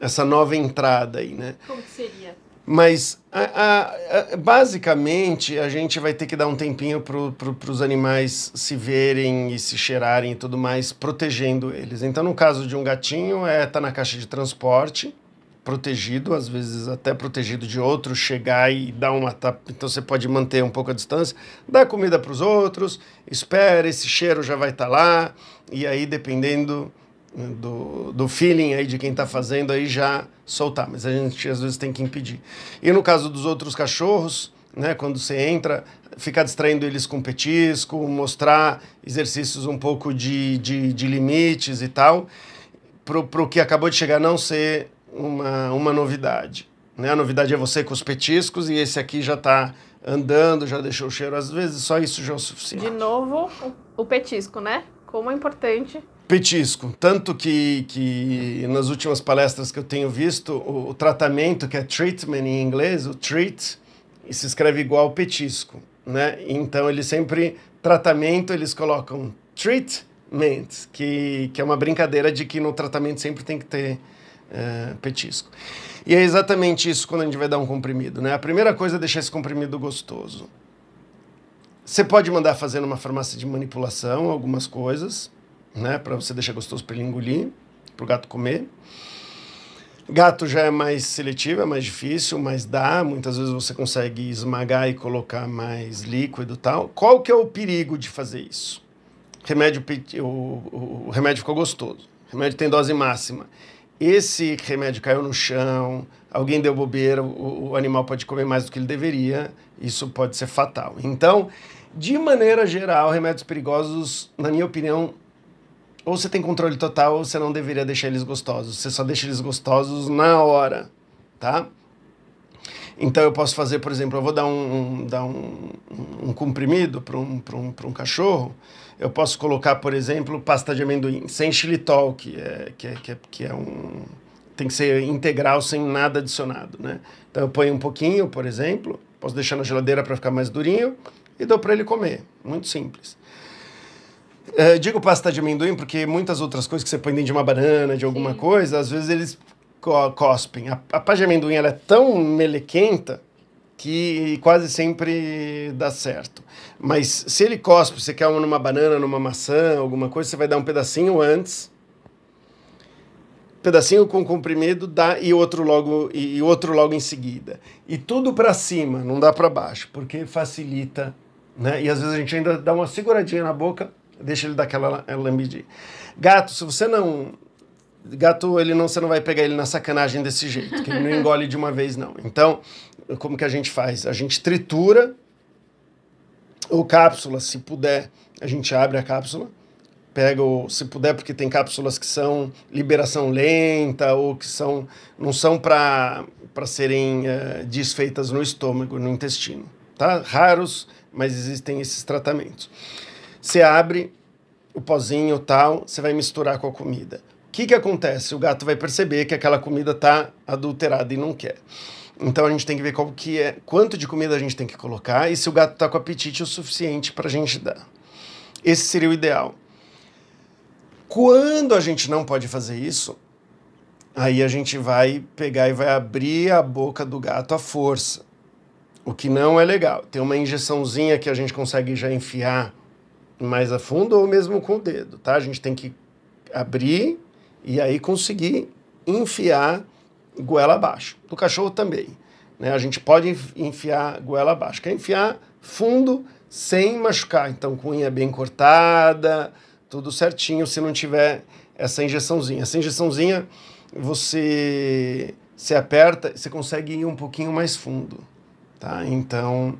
Speaker 2: essa nova entrada aí, né? Como que seria? Mas, a, a, a, basicamente, a gente vai ter que dar um tempinho para pro, os animais se verem e se cheirarem e tudo mais, protegendo eles. Então, no caso de um gatinho, é tá na caixa de transporte, protegido, às vezes até protegido de outros, chegar e dar uma tapa. Então você pode manter um pouco a distância, dá comida para os outros, espera, esse cheiro já vai estar tá lá, e aí dependendo né, do, do feeling aí de quem está fazendo, aí já soltar. Mas a gente às vezes tem que impedir. E no caso dos outros cachorros, né, quando você entra, ficar distraindo eles com petisco, mostrar exercícios um pouco de, de, de limites e tal, para o que acabou de chegar não ser uma, uma novidade. Né? A novidade é você com os petiscos e esse aqui já está andando, já deixou o cheiro. Às vezes só isso já é o suficiente. De
Speaker 1: novo, o petisco, né? Como é importante.
Speaker 2: Petisco. Tanto que, que nas últimas palestras que eu tenho visto, o, o tratamento, que é treatment em inglês, o treat, se escreve igual petisco. Né? Então, ele sempre, tratamento, eles colocam treatment, que, que é uma brincadeira de que no tratamento sempre tem que ter é, petisco. E é exatamente isso quando a gente vai dar um comprimido, né? A primeira coisa é deixar esse comprimido gostoso. Você pode mandar fazer numa farmácia de manipulação algumas coisas, né? Para você deixar gostoso para ele engolir, para o gato comer. Gato já é mais seletivo, é mais difícil, mas dá. Muitas vezes você consegue esmagar e colocar mais líquido tal. Qual que é o perigo de fazer isso? Remédio, o, o, o remédio ficou gostoso. O remédio tem dose máxima esse remédio caiu no chão, alguém deu bobeira, o, o, animal pode comer mais do que ele deveria, isso pode ser fatal. Então, de maneira geral, remédios perigosos, na minha opinião, ou você tem controle total ou você não deveria deixar eles gostosos. Você só deixa eles gostosos na hora, tá? Então eu posso fazer, por exemplo, eu vou dar um, um dar um, um comprimido para um, um, um cachorro, eu posso colocar, por exemplo, pasta de amendoim sem xilitol, que é, que é, que é, que é um tem que ser integral sem nada adicionado, né? Então eu ponho um pouquinho, por exemplo, posso deixar na geladeira para ficar mais durinho e dou para ele comer. Muito simples. É, digo pasta de amendoim porque muitas outras coisas que você põe dentro de uma banana, de alguma Sim. coisa, às vezes eles cospem. A, a pasta de amendoim ela é tão melequenta que quase sempre dá certo. Mas se ele cospe, você quer uma numa banana, numa maçã, alguma coisa, você vai dar um pedacinho antes, pedacinho com comprimido, dá e outro logo e, outro logo em seguida. E tudo para cima, não dá para baixo, porque facilita, né? E às vezes a gente ainda dá uma seguradinha na boca, deixa ele dar aquela lambidinha. Gato, se você não gato, ele não você não vai pegar ele na sacanagem desse jeito, que ele não engole de uma vez não. Então, como que a gente faz? A gente tritura ou cápsula, se puder, a gente abre a cápsula, pega o, se puder, porque tem cápsulas que são liberação lenta ou que são não são para serem eh, desfeitas no estômago, no intestino, tá? Raros, mas existem esses tratamentos. Você abre o pozinho tal, você vai misturar com a comida. O que, que acontece? O gato vai perceber que aquela comida está adulterada e não quer. Então a gente tem que ver qual que é, quanto de comida a gente tem que colocar e se o gato está com apetite o suficiente para a gente dar. Esse seria o ideal. Quando a gente não pode fazer isso, aí a gente vai pegar e vai abrir a boca do gato à força, o que não é legal. Tem uma injeçãozinha que a gente consegue já enfiar mais a fundo ou mesmo com o dedo, tá? A gente tem que abrir e aí conseguir enfiar goela abaixo. Do cachorro também. Né? A gente pode enfiar goela abaixo. Quer enfiar fundo sem machucar. Então, com unha bem cortada, tudo certinho, se não tiver essa injeçãozinha. Essa injeçãozinha você se aperta, você consegue ir um pouquinho mais fundo. Tá? Então,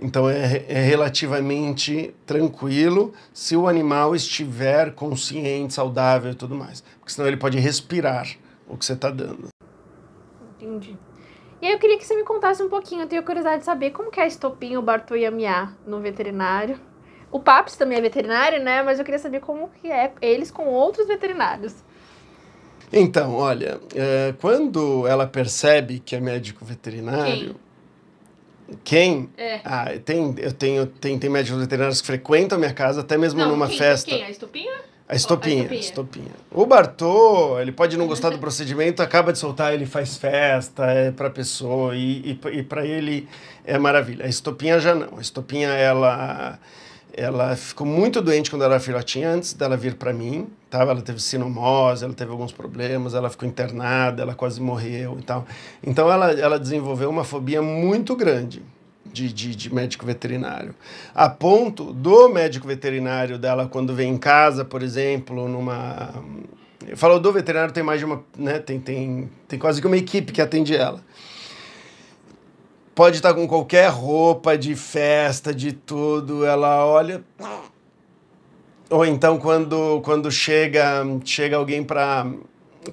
Speaker 2: então é, é, relativamente tranquilo se o animal estiver consciente, saudável e tudo mais. Porque senão ele pode respirar o que você está dando.
Speaker 1: Entendi. E aí eu queria que você me contasse um pouquinho, eu tenho curiosidade de saber como que é estopim o a Mia no veterinário. O Paps também é veterinário, né? Mas eu queria saber como que é eles com outros veterinários.
Speaker 2: Então, olha, é, quando ela percebe que é médico veterinário, quem? É. Ah, tem, eu tenho, tem, tem médicos veterinários que frequentam a minha casa, até mesmo Não, numa quem, festa. Quem? A estupinha? Né? A estopinha, a estopinha, estopinha. O Bartô, ele pode não gostar do procedimento, acaba de soltar, ele faz festa, é pra pessoa, e, e, e para ele é maravilha. A estopinha já não. A estopinha, ela, ela ficou muito doente quando era filhotinha, antes dela vir para mim, tá? Ela teve sinomose, ela teve alguns problemas, ela ficou internada, ela quase morreu e tal. Então, ela, ela desenvolveu uma fobia muito grande de, de, de, médico veterinário. A ponto do médico veterinário dela, quando vem em casa, por exemplo, numa. Falou do veterinário, tem mais de uma. Né, tem, tem, tem quase que uma equipe que atende ela pode estar com qualquer roupa de festa, de tudo, ela olha. Ou então quando, quando chega, chega alguém para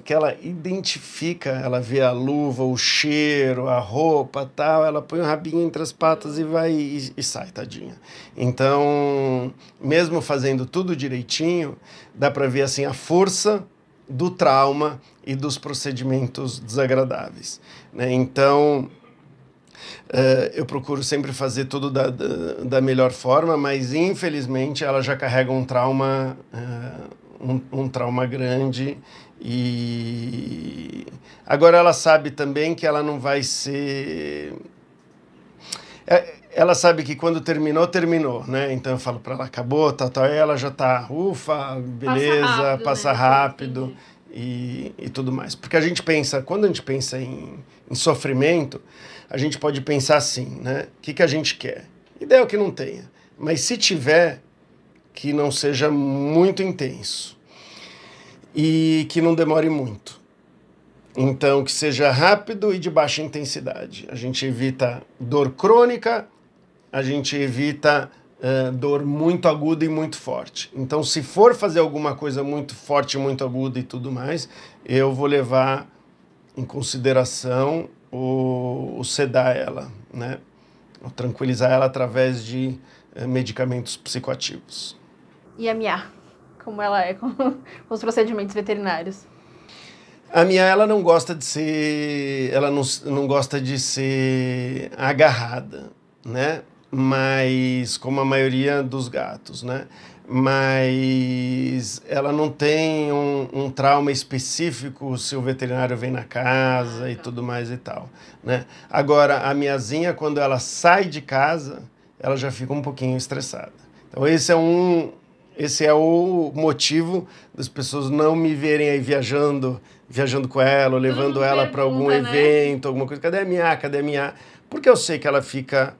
Speaker 2: que ela identifica, ela vê a luva, o cheiro, a roupa, tal, ela põe o rabinho entre as patas e vai e, e sai, tadinha. Então, mesmo fazendo tudo direitinho, dá para ver assim a força do trauma e dos procedimentos desagradáveis, né? Então, Uh, eu procuro sempre fazer tudo da, da, da, melhor forma, mas infelizmente ela já carrega um trauma, uh, um, um trauma grande e agora ela sabe também que ela não vai ser. É, ela sabe que quando terminou, terminou, né? Então eu falo para ela, acabou, tal, tá, tal. Tá. ela já tá, ufa, beleza, passa rápido. Passa né? rápido. E, e, tudo mais. Porque a gente pensa, quando a gente pensa em, em sofrimento, a gente pode pensar assim, né? O que, que a gente quer? Ideal que não tenha. Mas se tiver, que não seja muito intenso e que não demore muito. Então, que seja rápido e de baixa intensidade. A gente evita dor crônica, a gente evita uh, dor muito aguda e muito forte. Então, se for fazer alguma coisa muito forte, muito aguda e tudo mais, eu vou levar em consideração o, o sedar ela, né? Ou tranquilizar ela através de uh, medicamentos psicoativos.
Speaker 1: E a minha? como ela é com os procedimentos veterinários?
Speaker 2: A minha, ela não gosta de ser, ela não, não gosta de ser agarrada, né? Mas, como a maioria dos gatos, né? Mas ela não tem um, um trauma específico se o veterinário vem na casa e tudo mais e tal, né? Agora, a minhazinha, quando ela sai de casa, ela já fica um pouquinho estressada. Então, esse é um, esse é o motivo das pessoas não me verem aí viajando, viajando com ela, levando ela para algum né? evento, alguma coisa. Cadê a minha? Cadê a minha? Porque eu sei que ela fica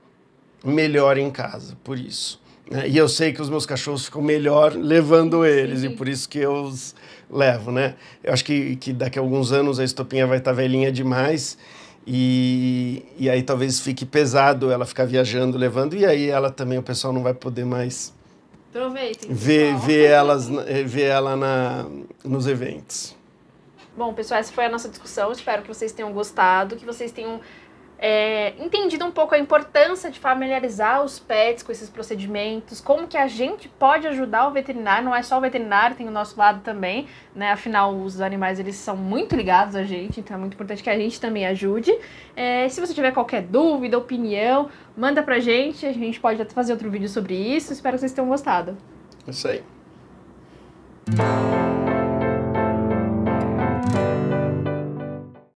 Speaker 2: melhor em casa, por isso. Né? E eu sei que os meus cachorros ficam melhor levando eles, Sim. e por isso que eu os levo, né? Eu acho que, que daqui a alguns anos a estopinha vai estar tá velhinha demais, e, e aí talvez fique pesado ela ficar viajando, levando, e aí ela também, o pessoal não vai poder mais
Speaker 1: Aproveitem. ver
Speaker 2: elas, eh, ver ela na, nos eventos.
Speaker 1: Bom, pessoal, essa foi a nossa discussão. Espero que vocês tenham gostado, que vocês tenham é, entendido um pouco a importância de familiarizar os pets com esses procedimentos, como que a gente pode ajudar o veterinário, não é só o veterinário, tem o nosso lado também, né? Afinal, os animais eles são muito ligados a gente, então é muito importante que a gente também ajude. É, se você tiver qualquer dúvida, opinião, manda pra gente, a gente pode até fazer outro vídeo sobre isso. Espero que vocês tenham gostado.
Speaker 2: É isso aí.